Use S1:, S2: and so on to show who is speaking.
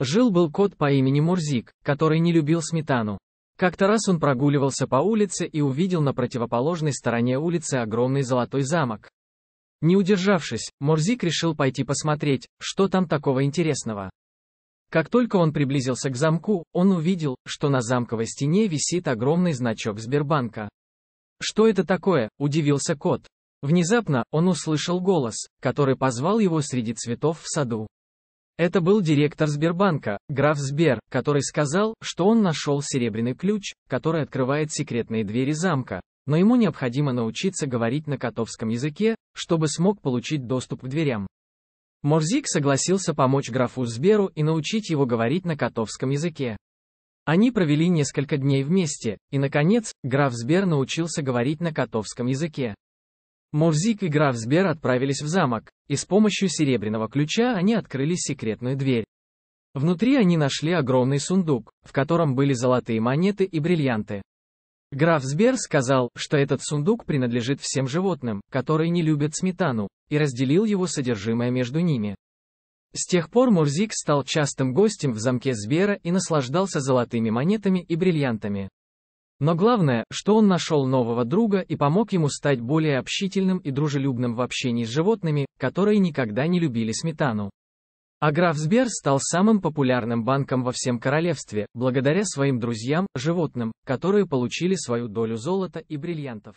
S1: Жил-был кот по имени Мурзик, который не любил сметану. Как-то раз он прогуливался по улице и увидел на противоположной стороне улицы огромный золотой замок. Не удержавшись, Мурзик решил пойти посмотреть, что там такого интересного. Как только он приблизился к замку, он увидел, что на замковой стене висит огромный значок Сбербанка. «Что это такое?» – удивился кот. Внезапно, он услышал голос, который позвал его среди цветов в саду. Это был директор Сбербанка, граф Сбер, который сказал, что он нашел серебряный ключ, который открывает секретные двери замка, но ему необходимо научиться говорить на котовском языке, чтобы смог получить доступ к дверям. Морзик согласился помочь графу Сберу и научить его говорить на котовском языке. Они провели несколько дней вместе, и, наконец, граф Сбер научился говорить на котовском языке. Мурзик и граф Сбер отправились в замок, и с помощью серебряного ключа они открыли секретную дверь. Внутри они нашли огромный сундук, в котором были золотые монеты и бриллианты. Граф Сбер сказал, что этот сундук принадлежит всем животным, которые не любят сметану, и разделил его содержимое между ними. С тех пор Мурзик стал частым гостем в замке Сбера и наслаждался золотыми монетами и бриллиантами. Но главное, что он нашел нового друга и помог ему стать более общительным и дружелюбным в общении с животными, которые никогда не любили сметану. А граф Сбер стал самым популярным банком во всем королевстве, благодаря своим друзьям, животным, которые получили свою долю золота и бриллиантов.